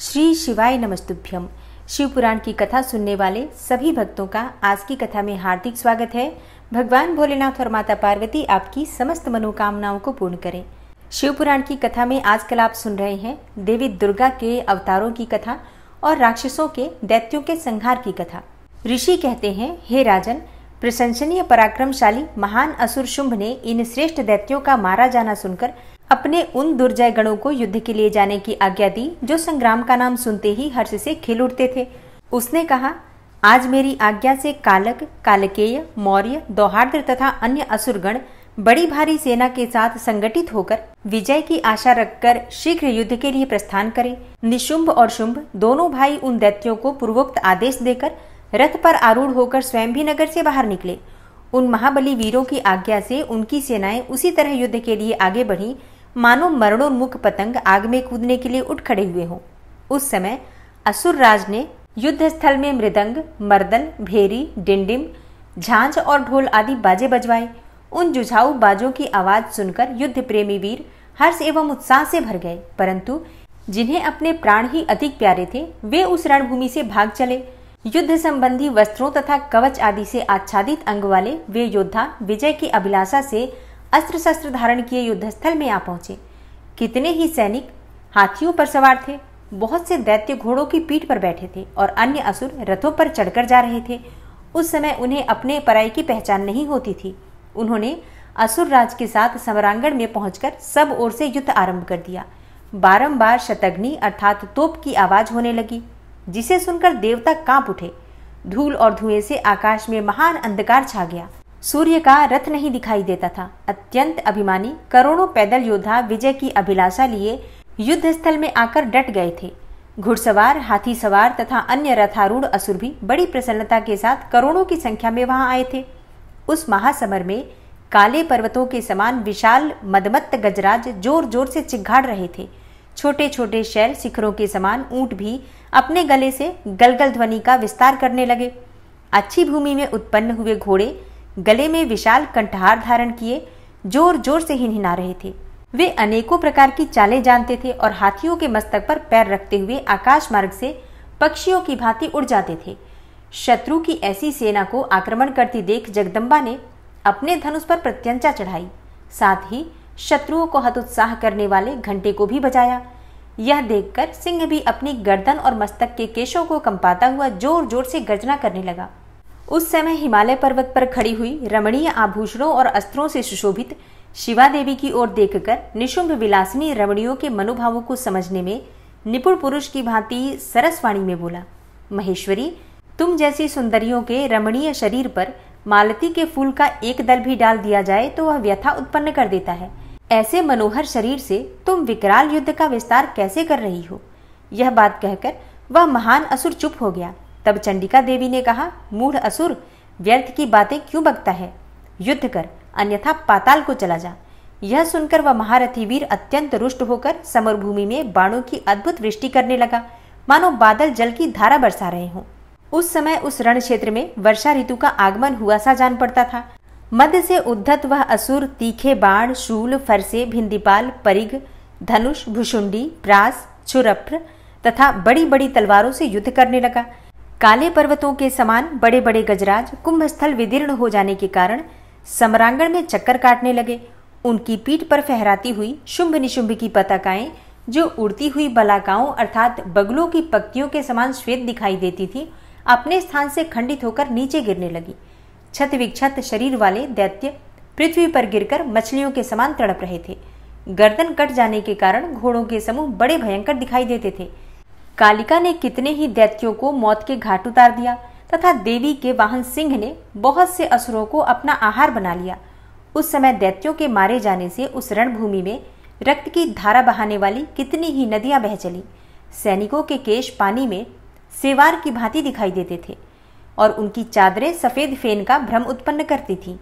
श्री शिवाय नमस्तुभ्यम शिव पुराण की कथा सुनने वाले सभी भक्तों का आज की कथा में हार्दिक स्वागत है भगवान भोलेनाथ और माता पार्वती आपकी समस्त मनोकामनाओं को पूर्ण करें शिव पुराण की कथा में आजकल आप सुन रहे हैं देवी दुर्गा के अवतारों की कथा और राक्षसों के दैत्यों के संहार की कथा ऋषि कहते हैं हे राजन प्रशंसनीय पराक्रमशाली महान असुर शुंभ ने इन श्रेष्ठ दैत्यों का मारा जाना सुनकर अपने उन दुर्जय गणों को युद्ध के लिए जाने की आज्ञा दी जो संग्राम का नाम सुनते ही हर्ष से खिल उठते थे उसने कहा आज मेरी आज्ञा से कालक कालकेय मौर्य दौहार्द्र तथा अन्य असुरगण बड़ी भारी सेना के साथ संगठित होकर विजय की आशा रखकर शीघ्र युद्ध के लिए प्रस्थान करें निशुंभ और शुंभ दोनों भाई उन दैत्यों को पूर्वोक्त आदेश देकर रथ पर आरूढ़ होकर स्वयं भी नगर से बाहर निकले उन महाबली वीरों की आज्ञा से उनकी सेनाएं उसी तरह युद्ध के लिए आगे बढ़ी मानो मरणोन्मुख पतंग आग में कूदने के लिए उठ खड़े हुए हों उस समय असुर राज ने युद्ध स्थल में मृदंग मर्दन भेरी डिंडिम झांझ और ढोल आदि बाजे बजवाए उन जुझाऊ बाजों की आवाज सुनकर युद्ध प्रेमी वीर हर्ष एवं उत्साह से भर गए परंतु जिन्हें अपने प्राण ही अधिक प्यारे थे वे उस रणभूमि से भाग चले युद्ध संबंधी वस्त्रों तथा कवच आदि से आच्छादित अंग वाले वे योद्धा विजय की अभिलाषा से अस्त्र शस्त्र धारण किए युद्धस्थल में आ पहुंचे कितने ही सैनिक हाथियों पर सवार थे बहुत से दैत्य घोड़ों की पीठ पर बैठे थे और अन्य असुर रथों पर चढ़कर जा रहे थे उस समय उन्हें अपने पराई की पहचान नहीं होती थी उन्होंने असुर राज के साथ समरांगण में पहुंचकर सब ओर से युद्ध आरंभ कर दिया बारंबार शतग्नि अर्थात तोप की आवाज होने लगी जिसे सुनकर देवता कांप उठे धूल और धुएं से आकाश में महान अंधकार छा गया सूर्य का रथ नहीं दिखाई देता था अत्यंत अभिमानी करोड़ों पैदल योद्धा विजय की अभिलाषा लिए युद्ध स्थल में आकर डट गए थे घुड़सवार हाथी सवार तथा अन्य रथारूढ़ असुर भी बड़ी प्रसन्नता के साथ करोड़ों की संख्या में वहां आए थे उस महासमर में काले पर्वतों के समान विशाल मदमत्त गजराज जोर जोर से चिघाड़ रहे थे छोटे छोटे शैल शिखरों के समान ऊंट भी अपने गले से गलगल ध्वनि का विस्तार करने लगे अच्छी भूमि में उत्पन्न हुए घोड़े गले में विशाल कंठहार धारण किए जोर जोर से हिनहिना रहे थे वे अनेकों प्रकार की चालें जानते थे और हाथियों के मस्तक पर पैर रखते हुए आकाश मार्ग से पक्षियों की भांति उड़ जाते थे शत्रु की ऐसी सेना को आक्रमण करती देख जगदम्बा ने अपने धनुष पर प्रत्यंचा चढ़ाई साथ ही शत्रुओं को हतोत्साह करने वाले घंटे को भी बजाया यह देखकर सिंह भी अपनी गर्दन और मस्तक के केशों को कंपाता हुआ जोर जोर से गर्जना करने लगा उस समय हिमालय पर्वत पर खड़ी हुई रमणीय आभूषणों और अस्त्रों से सुशोभित शिवा देवी की ओर देखकर निशुंभ विलासिनी रमणियों के मनोभावों को समझने में निपुण पुरुष की भांति सरसवाणी में बोला महेश्वरी तुम जैसी सुंदरियों के रमणीय शरीर पर मालती के फूल का एक दल भी डाल दिया जाए तो वह व्यथा उत्पन्न कर देता है ऐसे मनोहर शरीर से तुम विकराल युद्ध का विस्तार कैसे कर रही हो यह बात कहकर वह महान असुर चुप हो गया तब चंडिका देवी ने कहा मूढ़ असुर व्यर्थ की बातें क्यों बकता है युद्ध कर अन्यथा पाताल को चला जा यह सुनकर वह महारथी वीर अत्यंत रुष्ट होकर समरभूमि में बाणों की अद्भुत वृष्टि करने लगा मानो बादल जल की धारा बरसा रहे हों उस समय उस रण क्षेत्र में वर्षा ऋतु का आगमन हुआ सा जान पड़ता था मध्य से उद्धत वह असुर तीखे बाण शूल फरसे भिंदीपाल परिघ धनुष भुषुंडी प्रास छुरप्र तथा बड़ी बड़ी तलवारों से युद्ध करने लगा काले पर्वतों के समान बड़े बड़े गजराज कुंभ स्थल विदीर्ण हो जाने के कारण सम्रांगण में चक्कर काटने लगे उनकी पीठ पर फहराती हुई शुंभ निशुंभ की पताकाएं जो उड़ती हुई बलाकाओं अर्थात बगलों की पक्तियों के समान श्वेत दिखाई देती थी अपने स्थान से खंडित होकर नीचे गिरने लगी छत विक्षत शरीर वाले दैत्य पृथ्वी पर गिरकर मछलियों के समान तड़प रहे थे गर्दन कट जाने के कारण घोड़ों के समूह बड़े भयंकर दिखाई देते थे कालिका ने कितने ही दैत्यों को मौत के घाट उतार दिया तथा देवी के वाहन सिंह ने बहुत से असुरों को अपना आहार बना लिया उस समय दैत्यों के मारे जाने से उस रणभूमि में रक्त की धारा बहाने वाली कितनी ही नदियां बह चली सैनिकों के केश पानी में सेवार की भांति दिखाई देते थे और उनकी चादरें सफ़ेद फेन का भ्रम उत्पन्न करती थीं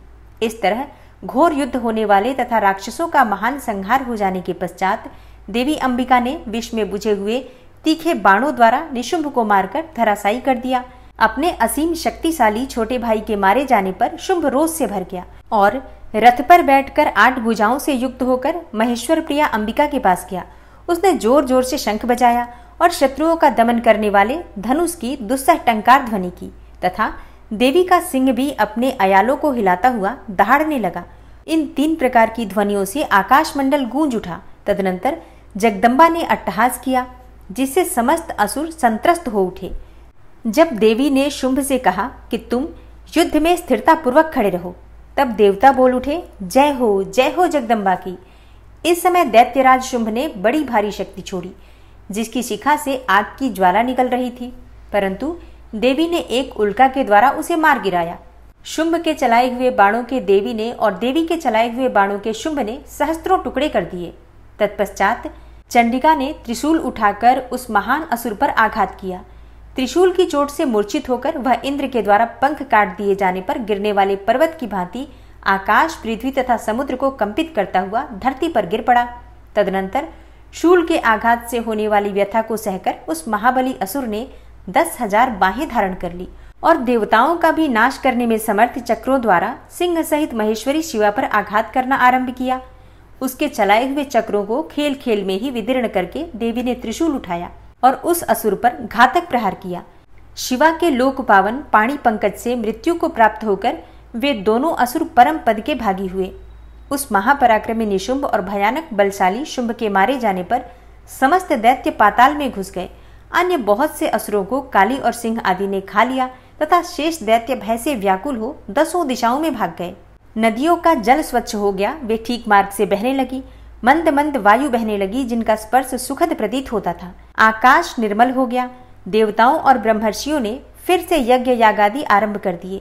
इस तरह घोर युद्ध होने वाले तथा राक्षसों का महान संहार हो जाने के पश्चात देवी अंबिका ने विश्व में बुझे हुए तीखे बाणों द्वारा निशुंभ को मारकर धराशायी कर दिया अपने असीम शक्तिशाली छोटे भाई के मारे जाने पर शुंभ रोष से भर गया और रथ पर बैठकर आठ भुजाओं से युक्त होकर महेश्वर प्रिया अंबिका के पास गया उसने जोर जोर से शंख बजाया और शत्रुओं का दमन करने वाले धनुष की दुस्सह टंकार ध्वनि की तथा देवी का सिंह भी अपने अयालों को हिलाता हुआ दहाड़ने लगा इन तीन प्रकार की ध्वनियों से आकाश मंडल गूंज उठा तदनंतर जगदम्बा ने अट्टहास किया जिससे समस्त असुर संतरस्त हो उठे जब देवी ने शुंभ से कहा कि तुम युद्ध में स्थिरता पूर्वक खड़े रहो तब देवता बोल उठे जय हो जय हो जगदम्बा की इस समय दैत्यराज शुंभ ने बड़ी भारी शक्ति छोड़ी जिसकी शिखा से आग की ज्वाला निकल रही थी परंतु देवी ने एक उल्का के द्वारा उसे मार गिराया शुंभ के चलाए हुए बाणों के देवी ने और देवी के चलाए हुए बाणों के शुंभ ने सहस्त्रों टुकड़े कर दिए तत्पश्चात चंडिका ने त्रिशूल उठाकर उस महान असुर पर आघात किया त्रिशूल की चोट से मूर्छित होकर वह इंद्र के द्वारा पंख काट दिए जाने पर गिरने वाले पर्वत की भांति आकाश पृथ्वी तथा समुद्र को कंपित करता हुआ धरती पर गिर पड़ा तदनंतर शूल के आघात से होने वाली व्यथा को सहकर उस महाबली असुर ने दस हजार बाहें धारण कर ली और देवताओं का भी नाश करने में समर्थ चक्रों द्वारा सिंह सहित महेश्वरी शिवा पर आघात करना आरंभ किया उसके चलाए हुए चक्रों को खेल खेल में ही विदीर्ण करके देवी ने त्रिशूल उठाया और उस असुर पर घातक प्रहार किया शिवा के लोक पावन पाणी पंकज से मृत्यु को प्राप्त होकर वे दोनों असुर परम पद के भागी हुए उस महापराक्रमी निशुंभ और भयानक बलशाली शुंभ के मारे जाने पर समस्त दैत्य पाताल में घुस गए अन्य बहुत से असुरों को काली और सिंह आदि ने खा लिया तथा शेष दैत्य भय से व्याकुल हो दसों दिशाओं में भाग गए नदियों का जल स्वच्छ हो गया वे ठीक मार्ग से बहने लगी मंद मंद वायु बहने लगी जिनका स्पर्श सुखद प्रतीत होता था आकाश निर्मल हो गया देवताओं और ब्रह्मर्षियों ने फिर से यज्ञ यागादि आरंभ कर दिए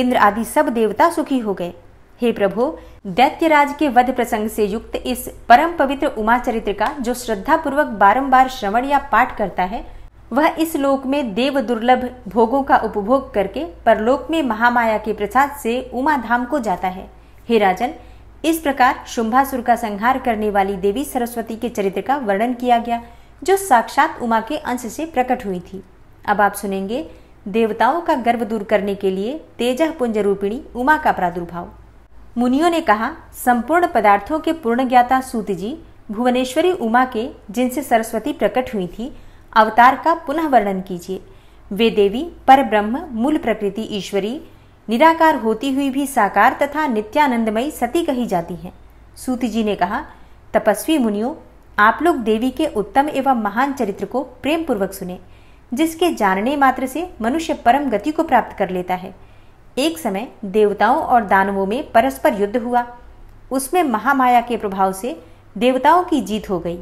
इंद्र आदि सब देवता सुखी हो गए हे दैत्य दैत्यराज के वध प्रसंग से युक्त इस परम पवित्र उमा चरित्र का जो श्रद्धा पूर्वक बारम्बार श्रवण या पाठ करता है वह इस लोक में देव दुर्लभ भोगों का उपभोग करके परलोक में महामाया के प्रसाद से उमा धाम को जाता है हे राजन इस प्रकार शुंभासुर का संहार करने वाली देवी सरस्वती के चरित्र का वर्णन किया गया जो साक्षात उमा के अंश से प्रकट हुई थी अब आप सुनेंगे देवताओं का गर्व दूर करने के लिए तेजह पुंज रूपिणी उमा का प्रादुर्भाव मुनियों ने कहा संपूर्ण पदार्थों के पूर्ण ज्ञाता सूत जी भुवनेश्वरी उमा के जिनसे सरस्वती प्रकट हुई थी अवतार का पुनः वर्णन कीजिए वे देवी पर ब्रह्म मूल प्रकृति ईश्वरी निराकार होती हुई भी साकार तथा नित्यानंदमयी सती कही जाती हैं सूत जी ने कहा तपस्वी मुनियों आप लोग देवी के उत्तम एवं महान चरित्र को प्रेम पूर्वक सुने जिसके जानने मात्र से मनुष्य परम गति को प्राप्त कर लेता है एक समय देवताओं और दानवों में परस्पर युद्ध हुआ उसमें महामाया के प्रभाव से देवताओं की जीत हो गई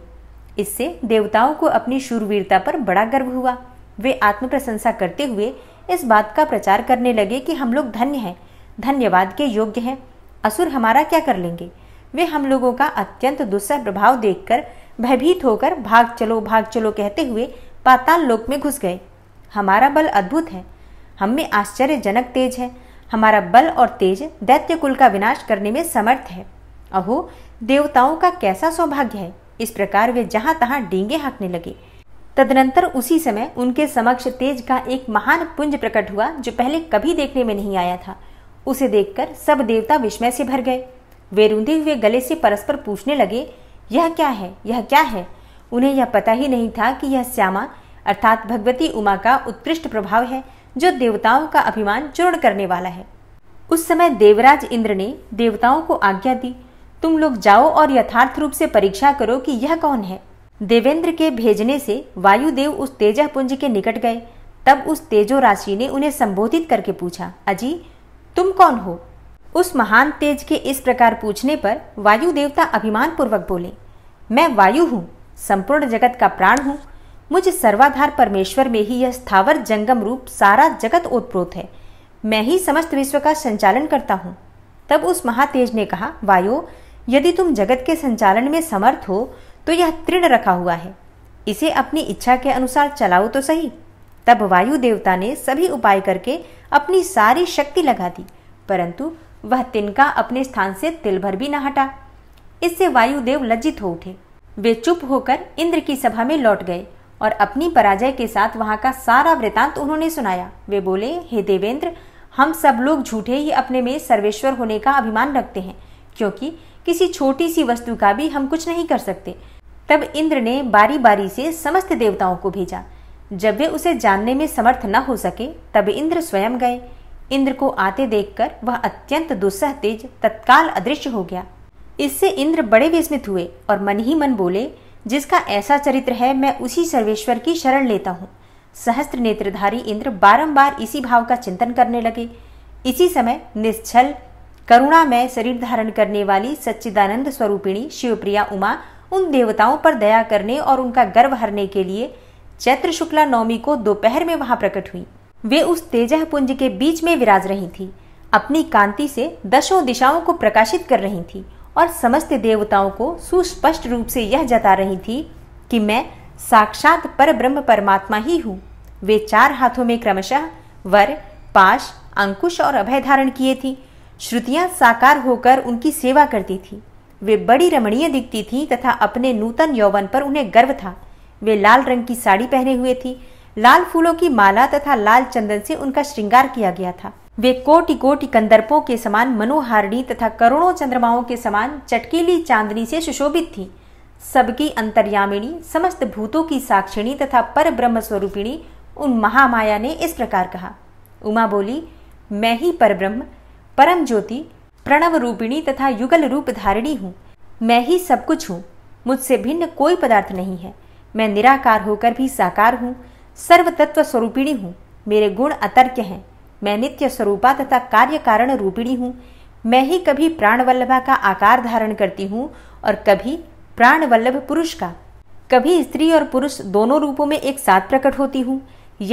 इससे देवताओं को अपनी शूरवीरता पर बड़ा गर्व हुआ वे आत्म प्रशंसा करते हुए इस बात का प्रचार करने लगे कि हम लोग धन्य हैं धन्यवाद के योग्य हैं असुर हमारा क्या कर लेंगे वे हम लोगों का अत्यंत दुस्सह प्रभाव देखकर भयभीत होकर भाग चलो भाग चलो कहते हुए पाताल लोक में घुस गए हमारा बल अद्भुत है हम में आश्चर्यजनक तेज है हमारा बल और तेज दैत्य कुल का विनाश करने में समर्थ है अहो देवताओं का कैसा सौभाग्य है इस प्रकार वे जहाँ तहाँ डींगे हाँकने लगे तदनंतर उसी समय उनके समक्ष तेज का एक महान पुंज प्रकट हुआ जो पहले कभी देखने में नहीं आया था उसे देखकर सब देवता विस्मय से भर गए वे रूंधे हुए गले से परस्पर पूछने लगे यह क्या है यह क्या है उन्हें यह पता ही नहीं था कि यह श्यामा अर्थात भगवती उमा का उत्कृष्ट प्रभाव है जो देवताओं का अभिमान चूर्ण करने वाला है उस समय देवराज इंद्र ने देवताओं को आज्ञा दी तुम लोग जाओ और यथार्थ रूप से परीक्षा करो कि यह कौन है देवेंद्र के भेजने से वायुदेव उस तेजह पुंज के निकट गए तब उस तेजो राशि ने उन्हें संबोधित करके पूछा अजी तुम कौन हो उस महान तेज के इस प्रकार पूछने पर वायु देवता अभिमान पूर्वक बोले मैं वायु हूँ संपूर्ण जगत का प्राण हूँ मुझे सर्वाधार परमेश्वर में ही यह स्थावर जंगम रूप सारा जगत ओतप्रोत है मैं ही समस्त विश्व का संचालन करता हूँ तब उस महातेज ने कहा वायु यदि तुम जगत के संचालन में समर्थ हो तो यह तृण रखा हुआ है इसे अपनी इच्छा के अनुसार चलाओ तो सही तब वायु देवता ने सभी उपाय करके अपनी सारी शक्ति लगा दी परंतु वह तिनका अपने स्थान से तिल भर भी न हटा इससे वायुदेव लज्जित हो उठे वे चुप होकर इंद्र की सभा में लौट गए और अपनी पराजय के साथ वहां का सारा वृतांत उन्होंने सुनाया वे बोले हे देवेंद्र हम सब लोग झूठे ही अपने में सर्वेश्वर होने का अभिमान रखते हैं क्योंकि किसी छोटी सी वस्तु का भी हम कुछ नहीं कर सकते तब इंद्र ने बारी बारी से समस्त देवताओं को भेजा जब वे उसे जानने में समर्थ न हो सके तब इंद्र स्वयं गए इंद्र को आते देखकर वह अत्यंत दुस्सह तेज तत्काल अदृश्य हो गया इससे इंद्र बड़े विस्मित हुए और मन ही मन बोले जिसका ऐसा चरित्र है मैं उसी सर्वेश्वर की शरण लेता हूँ सहस्त्र नेत्रधारी इंद्र बारंबार इसी भाव का चिंतन करने लगे इसी समय निश्चल करुणा में शरीर धारण करने वाली सच्चिदानंद स्वरूपिणी शिवप्रिया उमा उन देवताओं पर दया करने और उनका गर्व हरने के लिए चैत्र शुक्ला नवमी को दोपहर में वहां प्रकट हुई वे उस तेजह पुंज के बीच में विराज रही थी अपनी कांति से दशों दिशाओं को प्रकाशित कर रही थी और समस्त देवताओं को सुस्पष्ट रूप से यह जता रही थी कि मैं साक्षात पर ब्रह्म परमात्मा ही हूँ वे चार हाथों में क्रमशः वर पाश अंकुश और अभय धारण किए थी श्रुतियां साकार होकर उनकी सेवा करती थी वे बड़ी रमणीय दिखती थीं तथा अपने नूतन यौवन पर उन्हें गर्व था वे लाल रंग की साड़ी पहने हुए थी लाल फूलों की माला तथा लाल चंदन से उनका श्रृंगार किया गया था वे कोटि कोटि कंदर्पों के समान मनोहारणी तथा करोड़ों चंद्रमाओं के समान चटकीली चांदनी से सुशोभित थी सबकी अंतर्यामिणी समस्त भूतों की साक्षिणी तथा पर ब्रह्म स्वरूपिणी उन महामाया ने इस प्रकार कहा उमा बोली मैं ही परब्रह्म परम ज्योति प्रणव रूपिणी तथा युगल रूप धारिणी हूँ मैं ही सब कुछ हूँ मुझसे भिन्न कोई पदार्थ नहीं है मैं निराकार होकर भी साकार हूँ सर्वतत्व स्वरूपिणी हूँ मेरे गुण अतर्क्य हैं मैं नित्य स्वरूपा तथा कार्य कारण रूपिणी हूँ मैं ही कभी प्राणवल्लभा का आकार धारण करती हूँ और कभी प्राणवल्लभ पुरुष का कभी स्त्री और पुरुष दोनों रूपों में एक साथ प्रकट होती हूँ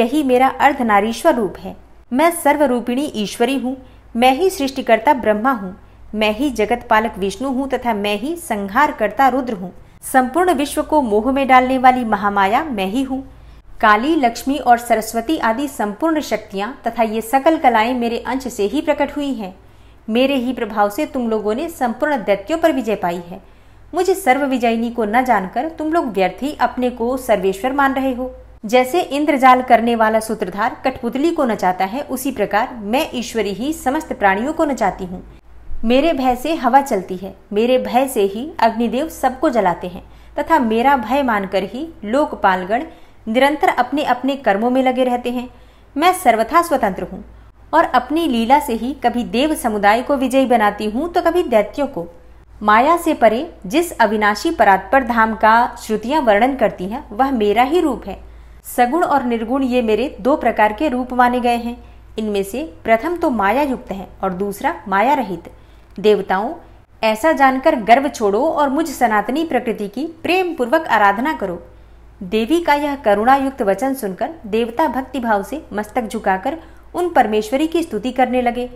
यही मेरा अर्धनारीश्वर रूप है मैं सर्वरूपिणी ईश्वरी हूँ मैं ही सृष्टिकर्ता ब्रह्मा हूँ मैं ही जगत पालक विष्णु हूँ तथा मैं ही संहार करता रुद्र हूँ संपूर्ण विश्व को मोह में डालने वाली महामाया मैं ही हूँ काली लक्ष्मी और सरस्वती आदि संपूर्ण शक्तियाँ तथा ये सकल कलाएं मेरे अंश से ही प्रकट हुई हैं मेरे ही प्रभाव से तुम लोगों ने संपूर्ण दैत्यों पर विजय पाई है मुझे सर्व विजयिनी को न जानकर तुम लोग व्यर्थ ही अपने को सर्वेश्वर मान रहे हो जैसे इंद्रजाल करने वाला सूत्रधार कठपुतली को नचाता है उसी प्रकार मैं ईश्वरी ही समस्त प्राणियों को नचाती हूँ मेरे भय से हवा चलती है मेरे भय से ही अग्निदेव सबको जलाते हैं तथा मेरा भय मानकर ही लोकपालगण निरंतर अपने अपने कर्मों में लगे रहते हैं मैं सर्वथा स्वतंत्र हूँ और अपनी लीला से ही कभी देव समुदाय को विजयी बनाती हूँ तो कभी दैत्यों को माया से परे जिस अविनाशी परात्पर धाम का श्रुतियां वर्णन करती हैं वह मेरा ही रूप है सगुण और निर्गुण ये मेरे दो प्रकार के रूप माने गए हैं इनमें से प्रथम तो माया युक्त है और दूसरा माया रहित देवताओं ऐसा जानकर गर्व छोड़ो और मुझ सनातनी प्रकृति की प्रेम पूर्वक आराधना करो देवी का यह करुणायुक्त वचन सुनकर देवता भक्ति भाव से मस्तक झुकाकर उन परमेश्वरी की स्तुति करने लगे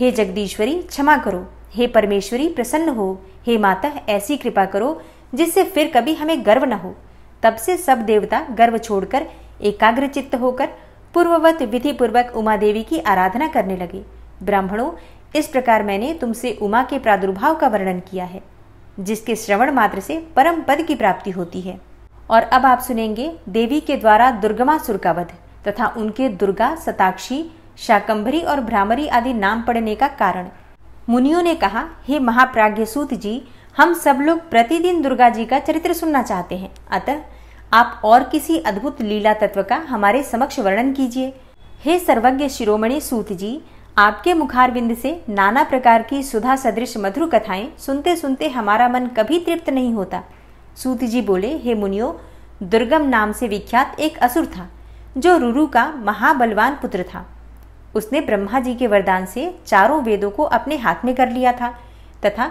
हे जगदीश्वरी क्षमा करो हे परमेश्वरी प्रसन्न हो हे माता ऐसी कृपा करो जिससे फिर कभी हमें गर्व न हो तब से सब देवता गर्व छोड़कर एकाग्रचित्त होकर पूर्ववत विधि पूर्वक उमा देवी की आराधना करने लगे ब्राह्मणों इस प्रकार मैंने तुमसे उमा के प्रादुर्भाव का वर्णन किया है जिसके श्रवण मात्र से परम पद की प्राप्ति होती है और अब आप सुनेंगे देवी के द्वारा दुर्गमा का वध तथा उनके दुर्गा सताक्षी शाकंभरी और भ्रामरी आदि नाम पड़ने का कारण मुनियों ने कहा हे सूत जी हम सब लोग प्रतिदिन दुर्गा जी का चरित्र सुनना चाहते हैं अतः आप और किसी अद्भुत लीला तत्व का हमारे समक्ष वर्णन कीजिए हे सर्वज्ञ शिरोमणि सूत जी आपके मुखारबिंद से नाना प्रकार की सुधा सदृश मधुर कथाएं सुनते सुनते हमारा मन कभी तृप्त नहीं होता सूत जी बोले हे मुनियो दुर्गम नाम से विख्यात एक असुर था जो रुरु का महाबलवान पुत्र था उसने ब्रह्मा जी के वरदान से चारों वेदों को अपने हाथ में कर लिया था तथा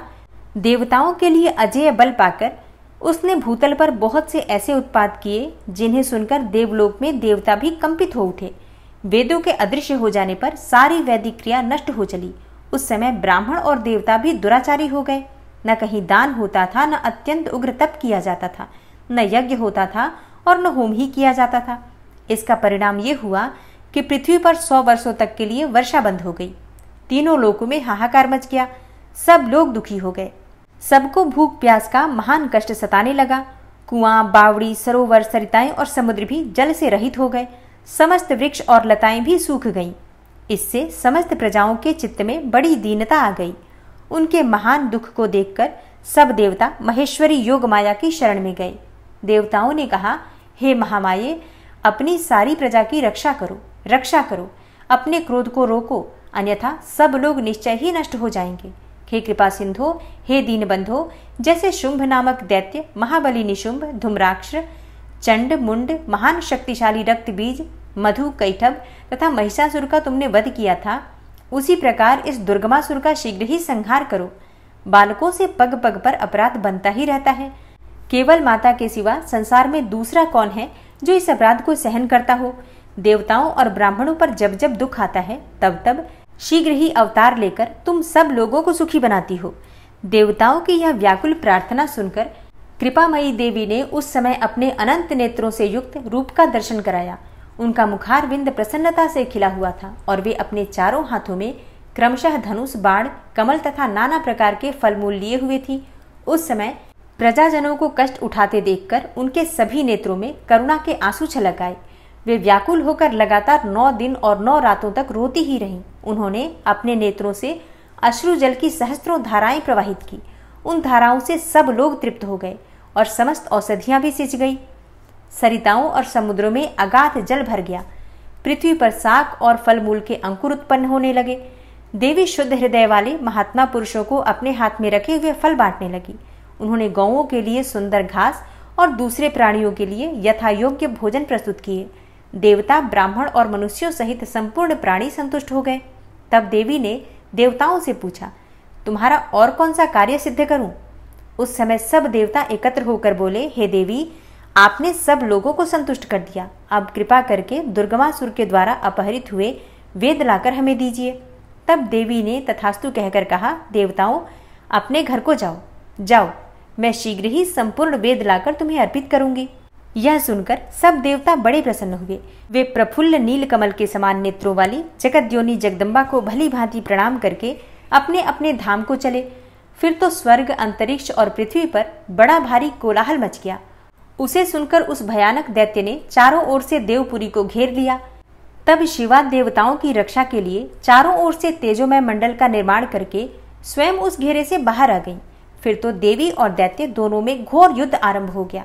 देवताओं के लिए अजय बल पाकर उसने भूतल पर बहुत से ऐसे उत्पाद किए जिन्हें सुनकर देवलोक में देवता भी कंपित हो उठे वेदों के अदृश्य हो जाने पर सारी वैदिक क्रिया नष्ट हो चली उस समय ब्राह्मण और देवता भी दुराचारी हो गए न कहीं दान होता था न अत्यंत उग्र तप किया जाता था न यज्ञ होता था और न होम ही किया जाता था इसका परिणाम ये हुआ कि पृथ्वी पर सौ वर्षों तक के लिए वर्षा बंद हो गई तीनों लोकों में हाहाकार मच गया सब लोग दुखी हो गए सबको भूख प्यास का महान कष्ट सताने लगा कुआं बावड़ी सरोवर सरिताएं और समुद्र भी जल से रहित हो गए समस्त वृक्ष और लताएं भी सूख गईं इससे समस्त प्रजाओं के चित्त में बड़ी दीनता आ गई उनके महान दुख को देखकर सब देवता महेश्वरी योग माया की शरण में गए देवताओं ने कहा हे महामाये अपनी सारी प्रजा की रक्षा करो रक्षा करो अपने क्रोध को रोको अन्यथा सब लोग निश्चय ही नष्ट हो जाएंगे हे कृपा सिंधु हे दीनबंधो जैसे शुंभ नामक दैत्य महाबली निशुंभ धूम्राक्ष चंड मुंड महान शक्तिशाली रक्त बीज मधु कैठब तथा महिषासुर का तुमने वध किया था उसी प्रकार इस दुर्गमासुर का शीघ्र ही संहार करो बालकों से पग पग पर अपराध बनता ही रहता है केवल माता के सिवा संसार में दूसरा कौन है जो इस अपराध को सहन करता हो देवताओं और ब्राह्मणों पर जब जब दुख आता है तब तब शीघ्र ही अवतार लेकर तुम सब लोगों को सुखी बनाती हो देवताओं की यह व्याकुल प्रार्थना सुनकर कृपामयी देवी ने उस समय अपने अनंत नेत्रों से युक्त रूप का दर्शन कराया उनका मुखार मुखारविंद प्रसन्नता से खिला हुआ था और वे अपने चारों हाथों में क्रमशः धनुष बाण कमल तथा नाना प्रकार के फलमूल लिए हुए थी उस समय प्रजाजनों को कष्ट उठाते देखकर उनके सभी नेत्रों में करुणा के आंसू छलक आए वे व्याकुल होकर लगातार नौ दिन और नौ रातों तक रोती ही रहीं उन्होंने अपने नेत्रों से अश्रु जल की सहस्त्रों धाराएं प्रवाहित की उन धाराओं से सब लोग तृप्त हो गए और समस्त औषधियां भी सिंच गई सरिताओं और समुद्रों में अगाध जल भर गया पृथ्वी पर साक और फल मूल के अंकुर उत्पन्न होने लगे देवी शुद्ध हृदय वाले महात्मा पुरुषों को अपने हाथ में रखे हुए फल बांटने लगी उन्होंने गौवों के लिए सुंदर घास और दूसरे प्राणियों के लिए यथा योग्य भोजन प्रस्तुत किए देवता ब्राह्मण और मनुष्यों सहित संपूर्ण प्राणी संतुष्ट हो गए तब देवी ने देवताओं से पूछा तुम्हारा और कौन सा कार्य सिद्ध करूं उस समय सब देवता एकत्र होकर बोले हे देवी आपने सब लोगों को संतुष्ट कर दिया अब कृपा करके दुर्गमासुर के द्वारा अपहरित हुए वेद लाकर हमें दीजिए तब देवी ने तथास्तु कहकर कहा देवताओं अपने घर को जाओ जाओ मैं शीघ्र ही संपूर्ण वेद लाकर तुम्हें अर्पित करूंगी यह सुनकर सब देवता बड़े प्रसन्न हुए वे प्रफुल्ल नील कमल के समान नेत्रों वाली जगत योनी जगदम्बा को भली भांति प्रणाम करके अपने अपने धाम को चले फिर तो स्वर्ग अंतरिक्ष और पृथ्वी पर बड़ा भारी कोलाहल मच गया उसे सुनकर उस भयानक दैत्य ने चारों ओर से देवपुरी को घेर लिया तब शिवा देवताओं की रक्षा के लिए चारों ओर से तेजोमय मंडल का निर्माण करके स्वयं उस घेरे से बाहर आ गई फिर तो देवी और दैत्य दोनों में घोर युद्ध आरंभ हो गया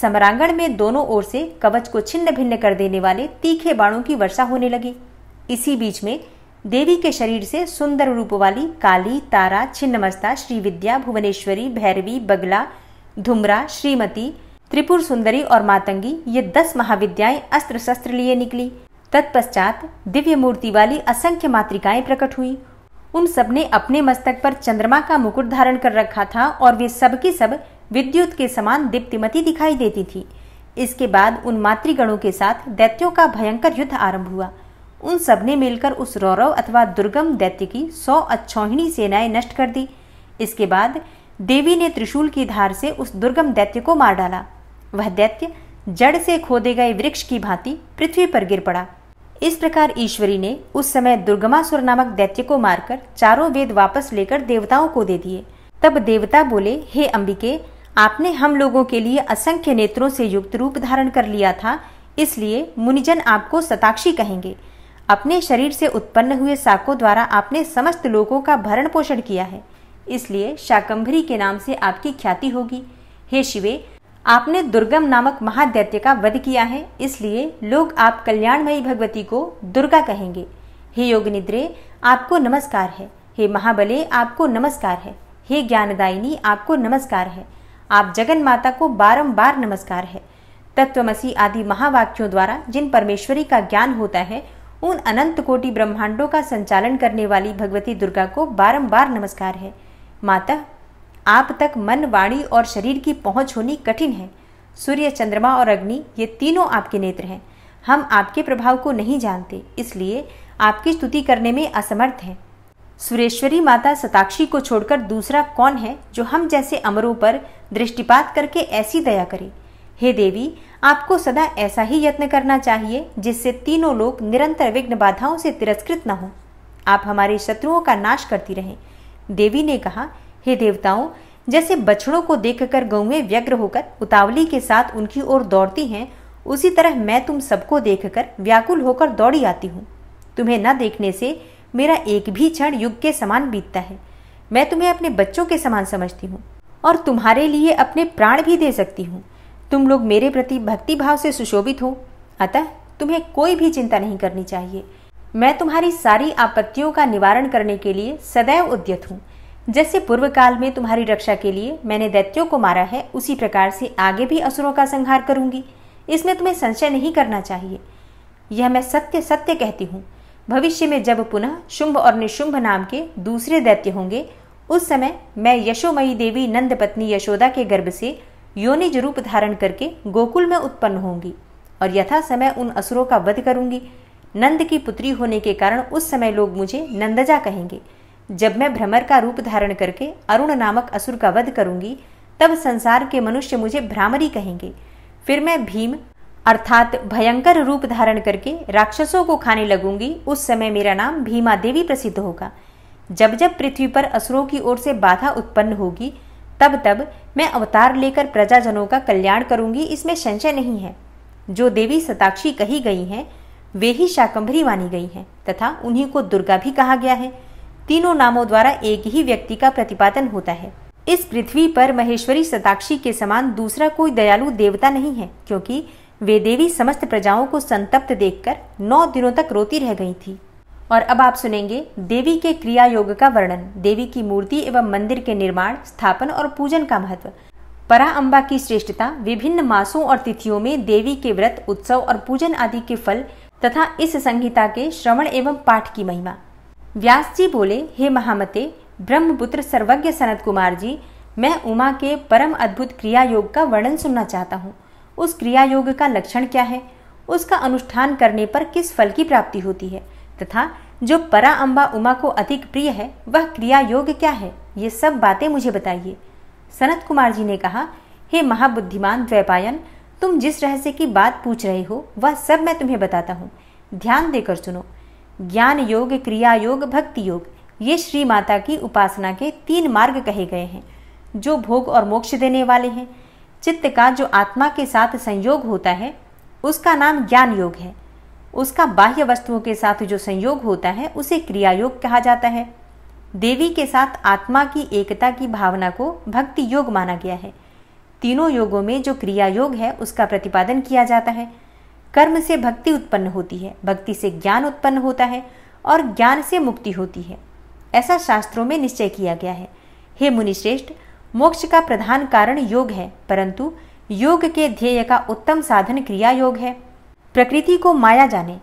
समरांगण में दोनों ओर से कवच को छिन्न भिन्न कर देने वाले तीखे बाणों की वर्षा होने लगी इसी बीच में देवी के शरीर से सुंदर रूप वाली काली तारा छिन्नमस्ता श्री विद्या भुवनेश्वरी भैरवी बगला धुमरा श्रीमती त्रिपुर सुंदरी और मातंगी ये दस महाविद्याएं अस्त्र शस्त्र लिए निकली तत्पश्चात दिव्य मूर्ति वाली असंख्य मातृकाएं प्रकट हुई उन सबने अपने मस्तक पर चंद्रमा का मुकुट धारण कर रखा था और वे सबकी सब, की सब विद्युत के समान दीप्तिमती दिखाई देती थी इसके बाद उन मातृगणों के साथ दैत्यों का भयंकर युद्ध आरंभ हुआ उन सब ने मिलकर उस रौरव अथवा दुर्गम दैत्य की सौ अच्छौहिणी सेनाएं नष्ट कर दी इसके बाद देवी ने त्रिशूल की धार से उस दुर्गम दैत्य को मार डाला वह दैत्य जड़ से खोदे गए वृक्ष की भांति पृथ्वी पर गिर पड़ा इस प्रकार ईश्वरी ने उस समय दुर्गमासुर नामक दैत्य को मारकर चारों वेद वापस लेकर देवताओं को दे दिए तब देवता बोले हे अंबिके आपने हम लोगों के लिए असंख्य नेत्रों से युक्त रूप धारण कर लिया था इसलिए मुनिजन आपको सताक्षी कहेंगे अपने शरीर से उत्पन्न हुए साको द्वारा आपने समस्त लोगों का भरण पोषण किया है इसलिए शाकंभरी के नाम से आपकी ख्याति होगी हे शिवे आपने दुर्गम नामक महादैत्य का वध किया है इसलिए लोग आप कल्याणमयी भगवती को दुर्गा कहेंगे हे योग निद्रे आपको नमस्कार है हे महाबले आपको नमस्कार है हे ज्ञानदायिनी आपको नमस्कार है आप जगन माता को बारंबार नमस्कार है तत्वमसी आदि महावाक्यों द्वारा जिन परमेश्वरी का ज्ञान होता है उन अनंत कोटि ब्रह्मांडों का संचालन करने वाली भगवती दुर्गा को बारंबार नमस्कार है माता आप तक मन वाणी और शरीर की पहुंच होनी कठिन है सूर्य चंद्रमा और अग्नि ये तीनों आपके नेत्र हैं हम आपके प्रभाव को नहीं जानते इसलिए आपकी स्तुति करने में असमर्थ हैं सुरेश्वरी माता सताक्षी को छोड़कर दूसरा कौन है जो हम जैसे अमरों पर दृष्टिपात करके ऐसी दया करे हे देवी आपको सदा ऐसा ही यत्न करना चाहिए जिससे तीनों लोग निरंतर विघ्न बाधाओं से तिरस्कृत न हों आप हमारे शत्रुओं का नाश करती रहें देवी ने कहा हे देवताओं जैसे बछड़ों को देखकर गौएं व्यग्र होकर उतावली के साथ उनकी ओर दौड़ती हैं उसी तरह मैं तुम सबको देखकर व्याकुल होकर दौड़ी आती हूँ तुम्हें न देखने से मेरा एक भी क्षण युग के समान बीतता है मैं तुम्हें अपने बच्चों के समान समझती हूँ और तुम्हारे लिए अपने प्राण भी दे सकती हूँ तुम लोग मेरे प्रति भक्ति भाव से सुशोभित हो अतः तुम्हें कोई भी चिंता नहीं करनी चाहिए मैं तुम्हारी सारी आपत्तियों का निवारण करने के लिए सदैव उद्यत हूँ जैसे पूर्व काल में तुम्हारी रक्षा के लिए मैंने दैत्यों को मारा है उसी प्रकार से आगे भी असुरों का संहार करूंगी इसमें तुम्हें संशय नहीं करना चाहिए यह मैं सत्य सत्य कहती हूँ भविष्य में जब पुनः शुंभ और निशुंभ नाम के दूसरे दैत्य होंगे उस समय मैं यशोमयी देवी नंद पत्नी यशोदा के गर्भ से योनिज रूप धारण करके गोकुल में उत्पन्न होंगी और यथा समय उन असुरों का वध करूंगी नंद की पुत्री होने के कारण उस समय लोग मुझे नंदजा कहेंगे जब मैं भ्रमर का रूप धारण करके अरुण नामक असुर का वध करूंगी तब संसार के मनुष्य मुझे भ्रामरी कहेंगे फिर मैं भीम अर्थात भयंकर रूप धारण करके राक्षसों को खाने लगूंगी उस समय मेरा नाम भीमा देवी प्रसिद्ध होगा जब जब पृथ्वी पर असुरों की ओर से बाधा उत्पन्न होगी तब तब मैं अवतार लेकर प्रजाजनों का कल्याण करूंगी इसमें संशय नहीं है जो देवी सताक्षी कही गई हैं वे ही शाकंभरी मानी गई हैं तथा उन्हीं को दुर्गा भी कहा गया है तीनों नामों द्वारा एक ही व्यक्ति का प्रतिपादन होता है इस पृथ्वी पर महेश्वरी सताक्षी के समान दूसरा कोई दयालु देवता नहीं है क्योंकि वे देवी समस्त प्रजाओं को संतप्त देखकर नौ दिनों तक रोती रह गई थी और अब आप सुनेंगे देवी के क्रिया योग का वर्णन देवी की मूर्ति एवं मंदिर के निर्माण स्थापन और पूजन का महत्व परा अम्बा की श्रेष्ठता विभिन्न मासों और तिथियों में देवी के व्रत उत्सव और पूजन आदि के फल तथा इस संहिता के श्रवण एवं पाठ की महिमा व्यास जी बोले हे महामते ब्रह्मपुत्र सर्वज्ञ सनत कुमार जी मैं उमा के परम अद्भुत क्रिया योग का वर्णन सुनना चाहता हूँ उस क्रिया योग का लक्षण क्या है उसका अनुष्ठान करने पर किस फल की प्राप्ति होती है तथा जो परा अम्बा उमा को अधिक प्रिय है वह क्रिया योग क्या है ये सब बातें मुझे बताइए सनत कुमार जी ने कहा हे महाबुद्धिमान द्वैपायन तुम जिस रहस्य की बात पूछ रहे हो वह सब मैं तुम्हें बताता हूँ ध्यान देकर सुनो ज्ञान योग क्रिया योग भक्ति योग ये श्री माता की उपासना के तीन मार्ग कहे गए हैं जो भोग और मोक्ष देने वाले हैं चित्त का जो आत्मा के साथ संयोग होता है उसका नाम ज्ञान योग है उसका बाह्य वस्तुओं के साथ जो संयोग होता है उसे क्रिया योग कहा जाता है देवी के साथ आत्मा की एकता की भावना को भक्ति योग माना गया है तीनों योगों में जो क्रिया योग है उसका प्रतिपादन किया जाता है कर्म से भक्ति उत्पन्न होती है भक्ति से ज्ञान उत्पन्न होता है और ज्ञान से मुक्ति होती है ऐसा शास्त्रों में निश्चय किया गया है हे मुनिश्रेष्ठ मोक्ष का प्रधान कारण योग है परंतु योग के ध्येय का उत्तम साधन क्रिया योग है प्रकृति को माया जाने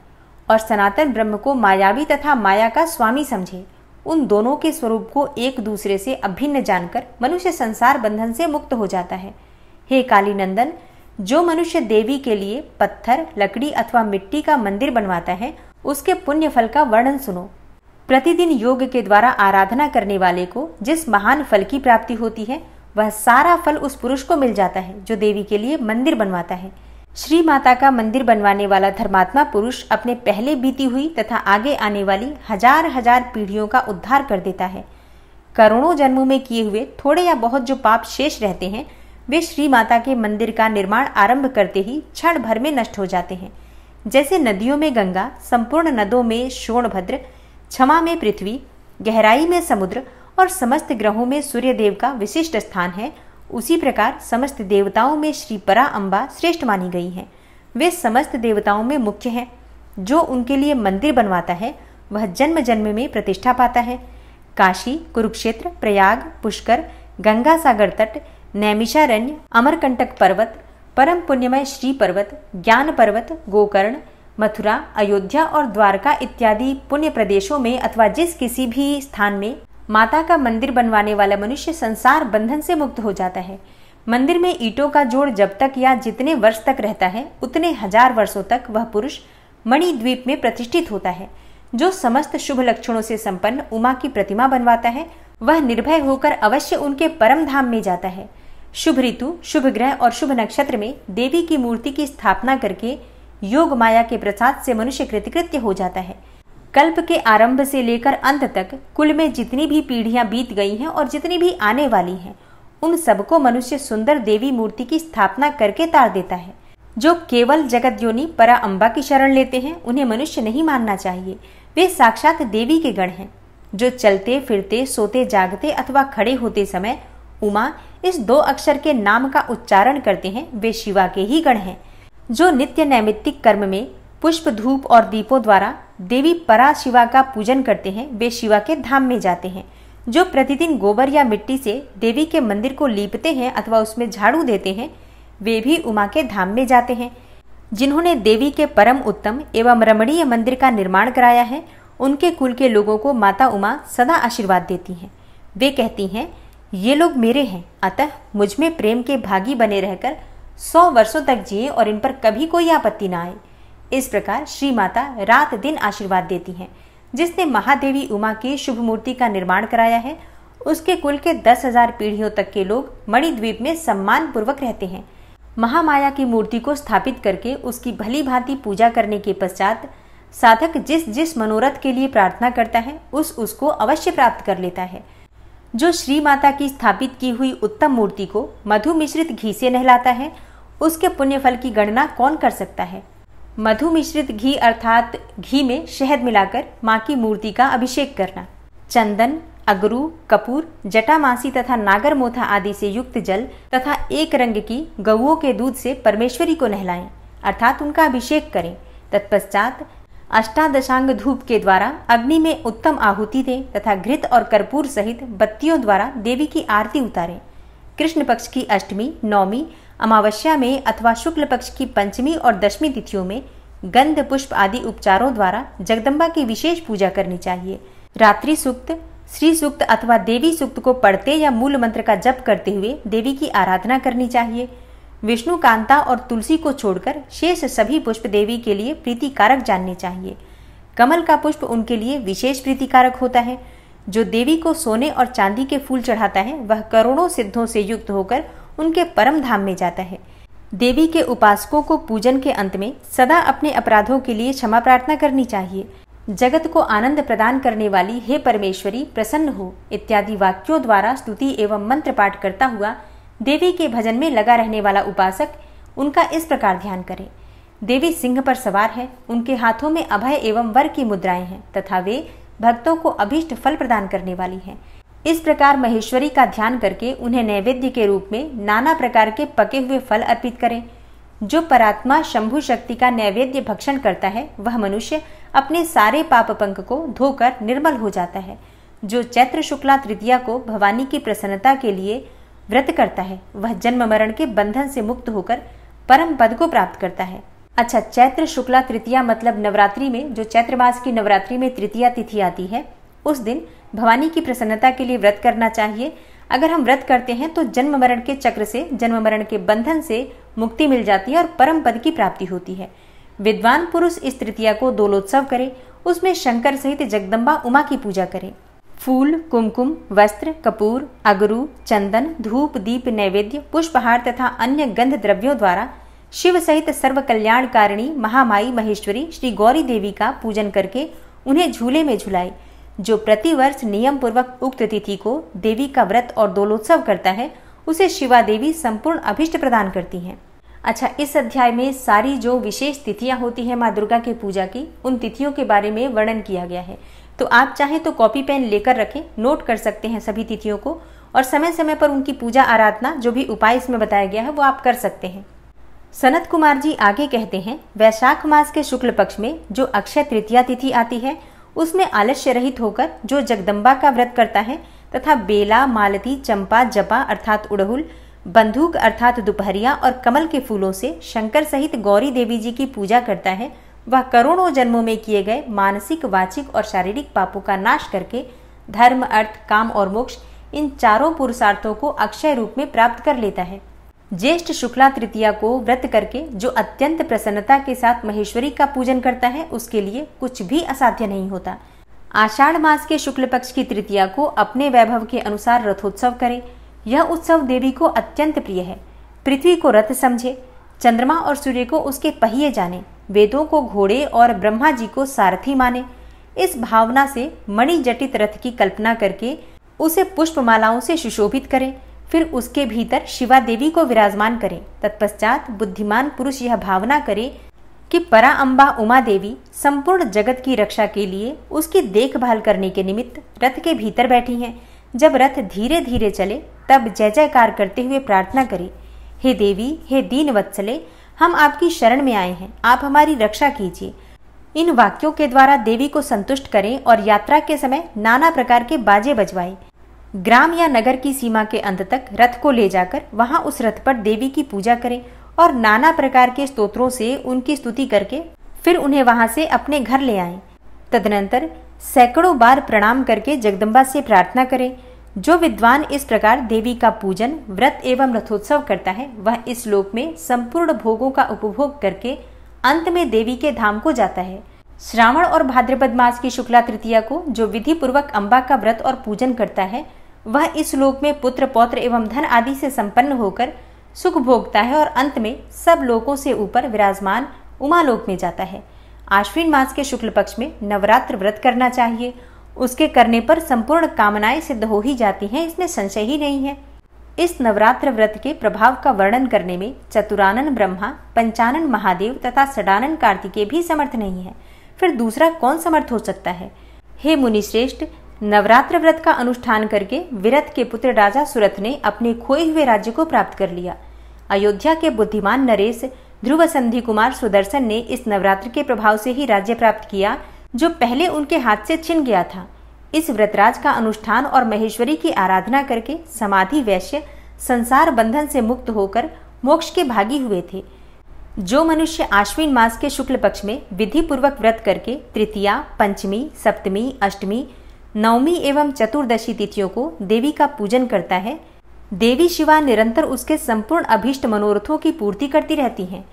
और सनातन ब्रह्म को मायावी तथा माया का स्वामी समझे उन दोनों के स्वरूप को एक दूसरे से अभिन्न जानकर मनुष्य संसार बंधन से मुक्त हो जाता है हे काली नंदन जो मनुष्य देवी के लिए पत्थर लकड़ी अथवा मिट्टी का मंदिर बनवाता है उसके पुण्य फल का वर्णन सुनो प्रतिदिन योग के द्वारा आराधना करने वाले को जिस महान फल की प्राप्ति होती है वह सारा फल उस पुरुष को मिल जाता है जो देवी के लिए मंदिर बनवाता है श्री माता का मंदिर बनवाने वाला धर्मात्मा पुरुष अपने पहले बीती हुई तथा आगे आने वाली हजार हजार पीढ़ियों का उद्धार कर देता है करोड़ों जन्मों में किए हुए थोड़े या बहुत जो पाप शेष रहते हैं वे श्री माता के मंदिर का निर्माण आरंभ करते ही क्षण भर में नष्ट हो जाते हैं जैसे नदियों में गंगा संपूर्ण नदों में शोणभद्र क्षमा में पृथ्वी गहराई में समुद्र और समस्त ग्रहों में सूर्यदेव का विशिष्ट स्थान है उसी प्रकार समस्त देवताओं में श्री परा अम्बा श्रेष्ठ मानी गई हैं वे समस्त देवताओं में मुख्य हैं जो उनके लिए मंदिर बनवाता है वह जन्म जन्म में प्रतिष्ठा पाता है काशी कुरुक्षेत्र प्रयाग पुष्कर गंगा सागर तट नैमिषारण्य अमरकंटक पर्वत परम पुण्यमय श्री पर्वत ज्ञान पर्वत गोकर्ण मथुरा अयोध्या और द्वारका इत्यादि पुण्य प्रदेशों में अथवा जिस किसी भी स्थान में माता का मंदिर बनवाने वाला मनुष्य संसार बंधन से मुक्त हो जाता है मंदिर में ईटों का जोड़ जब तक या जितने वर्ष तक रहता है उतने हजार वर्षों तक वह पुरुष मणिद्वीप में प्रतिष्ठित होता है जो समस्त शुभ लक्षणों से संपन्न उमा की प्रतिमा बनवाता है वह निर्भय होकर अवश्य उनके परम धाम में जाता है शुभ ऋतु शुभ ग्रह और शुभ नक्षत्र में देवी की मूर्ति की स्थापना करके योग माया के प्रसाद से मनुष्य कृतिकृत्य हो जाता है कल्प के आरंभ से लेकर अंत तक कुल में जितनी भी पीढ़ियां बीत गई हैं और जितनी भी आने वाली हैं उन सबको मनुष्य सुंदर देवी मूर्ति की स्थापना करके तार देता है जो केवल जगत योनि परा अम्बा की शरण लेते हैं उन्हें मनुष्य नहीं मानना चाहिए वे साक्षात देवी के गण हैं जो चलते फिरते सोते जागते अथवा खड़े होते समय उमा इस दो अक्षर के नाम का उच्चारण करते हैं वे शिवा के ही गण हैं जो नित्य नैमित्तिक कर्म में पुष्प धूप और दीपों द्वारा देवी परा शिवा का पूजन करते हैं वे शिवा के धाम में जाते हैं जो प्रतिदिन गोबर या मिट्टी से देवी के मंदिर को लीपते हैं अथवा उसमें झाड़ू देते हैं वे भी उमा के धाम में जाते हैं जिन्होंने देवी के परम उत्तम एवं रमणीय मंदिर का निर्माण कराया है उनके कुल के लोगों को माता उमा सदा आशीर्वाद देती हैं वे कहती हैं ये लोग मेरे हैं अतः मुझमें प्रेम के भागी बने रहकर सौ वर्षों तक जिए और इन पर कभी कोई आपत्ति ना आए इस प्रकार श्री माता रात दिन आशीर्वाद देती हैं जिसने महादेवी उमा की शुभ मूर्ति का निर्माण कराया है उसके कुल के दस हजार पीढ़ियों तक के लोग मणिद्वीप में सम्मान पूर्वक रहते हैं महामाया की मूर्ति को स्थापित करके उसकी भली भांति पूजा करने के पश्चात साधक जिस जिस मनोरथ के लिए प्रार्थना करता है उस उसको अवश्य प्राप्त कर लेता है जो श्री माता की स्थापित की हुई उत्तम मूर्ति को मधु मिश्रित घी से नहलाता है उसके पुण्यफल की गणना कौन कर सकता है मधु मिश्रित घी अर्थात घी में शहद मिलाकर माँ की मूर्ति का अभिषेक करना चंदन अगरू कपूर जटामासी तथा नागर मोथा आदि से युक्त जल तथा एक रंग की गऊ के दूध से परमेश्वरी को नहलाएं अर्थात उनका अभिषेक करें तत्पश्चात अष्टादशांग धूप के द्वारा अग्नि में उत्तम आहुति दें तथा घृत और कर्पूर सहित बत्तियों द्वारा देवी की आरती उतारें कृष्ण पक्ष की अष्टमी नौमी अमावस्या में अथवा शुक्ल पक्ष की पंचमी और दशमी तिथियों में गंध पुष्प आदि उपचारों द्वारा जगदम्बा की विशेष पूजा करनी चाहिए रात्रि सूक्त श्री सूक्त अथवा देवी सूक्त को पढ़ते या मूल मंत्र का जप करते हुए देवी की आराधना करनी चाहिए विष्णु कांता और तुलसी को छोड़कर शेष सभी पुष्प देवी के लिए प्रीतिकारक जानने चाहिए कमल का पुष्प उनके लिए विशेष प्रीतिकारक होता है जो देवी को सोने और चांदी के फूल चढ़ाता है वह करोड़ों सिद्धों से युक्त होकर उनके परम धाम में जाता है देवी के उपासकों को पूजन के अंत में सदा अपने अपराधों के लिए क्षमा प्रार्थना करनी चाहिए जगत को आनंद प्रदान करने वाली हे परमेश्वरी प्रसन्न हो इत्यादि वाक्यों द्वारा स्तुति एवं मंत्र पाठ करता हुआ देवी के भजन में लगा रहने वाला उपासक उनका इस प्रकार ध्यान करे देवी सिंह पर सवार है उनके हाथों में अभय एवं वर की मुद्राएं हैं तथा वे भक्तों को अभीष्ट फल प्रदान करने वाली हैं इस प्रकार महेश्वरी का ध्यान करके उन्हें नैवेद्य के रूप में नाना प्रकार के पके हुए फल अर्पित करें जो परात्मा शंभु शक्ति का नैवेद्य भक्षण करता है वह मनुष्य अपने सारे पाप पंख को धोकर निर्मल हो जाता है जो चैत्र शुक्ला तृतीया को भवानी की प्रसन्नता के लिए व्रत करता है वह जन्म मरण के बंधन से मुक्त होकर परम पद को प्राप्त करता है अच्छा चैत्र शुक्ला तृतीया मतलब नवरात्रि में जो चैत्र मास की नवरात्रि में तृतीया तिथि आती है उस दिन भवानी की प्रसन्नता के लिए व्रत करना चाहिए अगर हम व्रत करते हैं तो जन्म मरण के चक्र से जन्म मरण के बंधन से मुक्ति मिल जाती है और परम पद की प्राप्ति होती है विद्वान पुरुष इस तृतीया को दोलोत्सव करे उसमें शंकर सहित जगदम्बा उमा की पूजा करे फूल कुमकुम वस्त्र कपूर अगरू चंदन धूप दीप नैवेद्य पुष्पहार तथा अन्य गंध द्रव्यों द्वारा शिव सहित सर्व कल्याणकारिणी महामाई महेश्वरी श्री गौरी देवी का पूजन करके उन्हें झूले में झुलाए जो प्रतिवर्ष नियम पूर्वक उक्त तिथि को देवी का व्रत और दोलोत्सव करता है उसे शिवा देवी संपूर्ण अभिष्ट प्रदान करती हैं अच्छा इस अध्याय में सारी जो विशेष तिथियां होती हैं माँ दुर्गा के पूजा की उन तिथियों के बारे में वर्णन किया गया है तो आप चाहें तो कॉपी पेन लेकर रखें नोट कर सकते हैं सभी तिथियों को और समय समय पर उनकी पूजा आराधना जो भी उपाय इसमें बताया गया है वो आप कर सकते हैं सनत कुमार जी आगे कहते हैं वैशाख मास के शुक्ल पक्ष में जो अक्षय तृतीया तिथि आती है उसमें आलस्य रहित होकर जो जगदम्बा का व्रत करता है तथा बेला मालती चंपा जपा अर्थात उड़हुल बंदूक अर्थात दुपहरिया और कमल के फूलों से शंकर सहित गौरी देवी जी की पूजा करता है वह करोड़ों जन्मों में किए गए मानसिक वाचिक और शारीरिक पापों का नाश करके धर्म अर्थ काम और मोक्ष इन चारों पुरुषार्थों को अक्षय रूप में प्राप्त कर लेता है ज्येष्ठ शुक्ला तृतीया को व्रत करके जो अत्यंत प्रसन्नता के साथ महेश्वरी का पूजन करता है उसके लिए कुछ भी असाध्य नहीं होता आषाढ़ मास के शुक्ल पक्ष की तृतीया को अपने वैभव के अनुसार रथोत्सव करें यह उत्सव देवी को अत्यंत प्रिय है पृथ्वी को रथ समझे चंद्रमा और सूर्य को उसके पहिए जाने वेदों को घोड़े और ब्रह्मा जी को सारथी माने इस भावना से मणि जटित रथ की कल्पना करके उसे पुष्पमालाओं से सुशोभित करें फिर उसके भीतर शिवा देवी को विराजमान करें तत्पश्चात बुद्धिमान पुरुष यह भावना करे कि परा अम्बा उमा देवी संपूर्ण जगत की रक्षा के लिए उसकी देखभाल करने के निमित्त रथ के भीतर बैठी हैं जब रथ धीरे धीरे चले तब जय जयकार करते हुए प्रार्थना करे हे देवी हे दीन वत्सले हम आपकी शरण में आए हैं आप हमारी रक्षा कीजिए इन वाक्यों के द्वारा देवी को संतुष्ट करें और यात्रा के समय नाना प्रकार के बाजे बजवाएं ग्राम या नगर की सीमा के अंत तक रथ को ले जाकर वहां उस रथ पर देवी की पूजा करें और नाना प्रकार के स्तोत्रों से उनकी स्तुति करके फिर उन्हें वहां से अपने घर ले आएं तदनंतर सैकड़ों बार प्रणाम करके जगदम्बा से प्रार्थना करें जो विद्वान इस प्रकार देवी का पूजन व्रत एवं रथोत्सव करता है वह इस लोक में संपूर्ण भोगों का उपभोग करके अंत में देवी के धाम को जाता है श्रावण और भाद्रपद मास की शुक्ला तृतीया को जो विधि पूर्वक अम्बा का व्रत और पूजन करता है वह इस लोक में पुत्र पौत्र एवं धन आदि से संपन्न होकर सुख भोगता है और अंत में सब लोगों से ऊपर विराजमान उमालोक में जाता है आश्विन मास के शुक्ल पक्ष में नवरात्र व्रत करना चाहिए उसके करने पर संपूर्ण कामनाएं सिद्ध हो ही जाती हैं इसमें संशय ही नहीं है इस नवरात्र व्रत के प्रभाव का वर्णन करने में चतुरानन ब्रह्मा पंचानन महादेव तथा सडानन कार्तिकेय भी समर्थ नहीं है फिर दूसरा कौन समर्थ हो सकता है हे मुनिश्रेष्ठ नवरात्र व्रत का अनुष्ठान करके विरत के पुत्र राजा सुरथ ने अपने खोए हुए राज्य को प्राप्त कर लिया अयोध्या के बुद्धिमान नरेश ध्रुव संधि कुमार सुदर्शन ने इस नवरात्र के प्रभाव से ही राज्य प्राप्त किया जो पहले उनके हाथ से छिन गया था इस व्रतराज का अनुष्ठान और महेश्वरी की आराधना करके समाधि वैश्य संसार बंधन से मुक्त होकर मोक्ष के भागी हुए थे जो मनुष्य आश्विन मास के शुक्ल पक्ष में विधि पूर्वक व्रत करके तृतीया पंचमी सप्तमी अष्टमी नवमी एवं चतुर्दशी तिथियों को देवी का पूजन करता है देवी शिवा निरंतर उसके संपूर्ण अभीष्ट मनोरथों की पूर्ति करती रहती हैं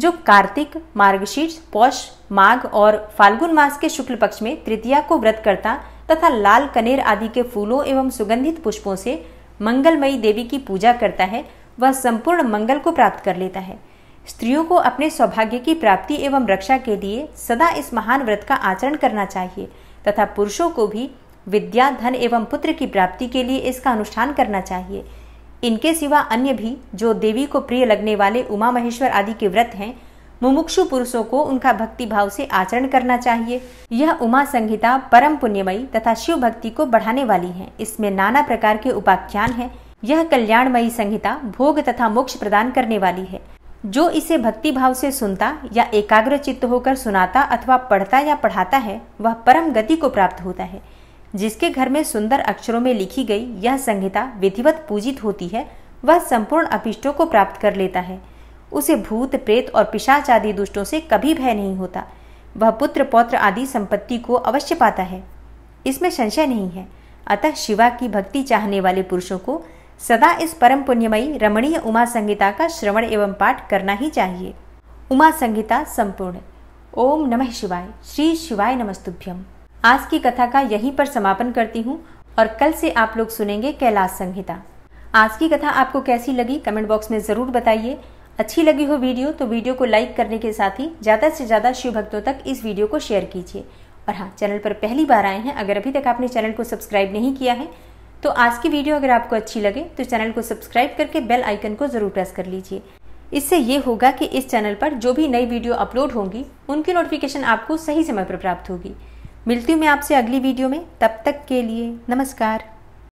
जो कार्तिक मार्गशीर्ष पौष माघ और फाल्गुन मास के शुक्ल पक्ष में तृतीया को व्रत करता तथा लाल कनेर आदि के फूलों एवं सुगंधित पुष्पों से मंगलमयी देवी की पूजा करता है वह संपूर्ण मंगल को प्राप्त कर लेता है स्त्रियों को अपने सौभाग्य की प्राप्ति एवं रक्षा के लिए सदा इस महान व्रत का आचरण करना चाहिए तथा पुरुषों को भी विद्या धन एवं पुत्र की प्राप्ति के लिए इसका अनुष्ठान करना चाहिए इनके सिवा अन्य भी जो देवी को प्रिय लगने वाले उमा महेश्वर आदि के व्रत हैं मुमुक्षु पुरुषों को उनका भक्ति भाव से आचरण करना चाहिए यह उमा संहिता परम पुण्यमयी तथा शिव भक्ति को बढ़ाने वाली है इसमें नाना प्रकार के उपाख्यान हैं यह कल्याणमयी संहिता भोग तथा मोक्ष प्रदान करने वाली है जो इसे भक्ति भाव से सुनता या एकाग्र चित्त होकर सुनाता अथवा पढ़ता या पढ़ाता है वह परम गति को प्राप्त होता है जिसके घर में सुंदर अक्षरों में लिखी गई यह संहिता विधिवत पूजित होती है वह संपूर्ण अपिष्टों को प्राप्त कर लेता है उसे भूत प्रेत और पिशाच आदि दुष्टों से कभी भय नहीं होता वह पुत्र पौत्र आदि संपत्ति को अवश्य पाता है इसमें संशय नहीं है अतः शिवा की भक्ति चाहने वाले पुरुषों को सदा इस परम पुण्यमयी रमणीय उमा संहिता का श्रवण एवं पाठ करना ही चाहिए उमा संहिता संपूर्ण ओम नमः शिवाय श्री शिवाय नमस्तुभ्यम आज की कथा का यहीं पर समापन करती हूँ और कल से आप लोग सुनेंगे कैलाश संहिता आज की कथा आपको कैसी लगी कमेंट बॉक्स में ज़रूर बताइए अच्छी लगी हो वीडियो तो वीडियो को लाइक करने के साथ ही ज़्यादा से ज़्यादा शिव भक्तों तक इस वीडियो को शेयर कीजिए और हाँ चैनल पर पहली बार आए हैं अगर अभी तक आपने चैनल को सब्सक्राइब नहीं किया है तो आज की वीडियो अगर आपको अच्छी लगे तो चैनल को सब्सक्राइब करके बेल आइकन को ज़रूर प्रेस कर लीजिए इससे ये होगा कि इस चैनल पर जो भी नई वीडियो अपलोड होंगी उनकी नोटिफिकेशन आपको सही समय पर प्राप्त होगी मिलती हूँ मैं आपसे अगली वीडियो में तब तक के लिए नमस्कार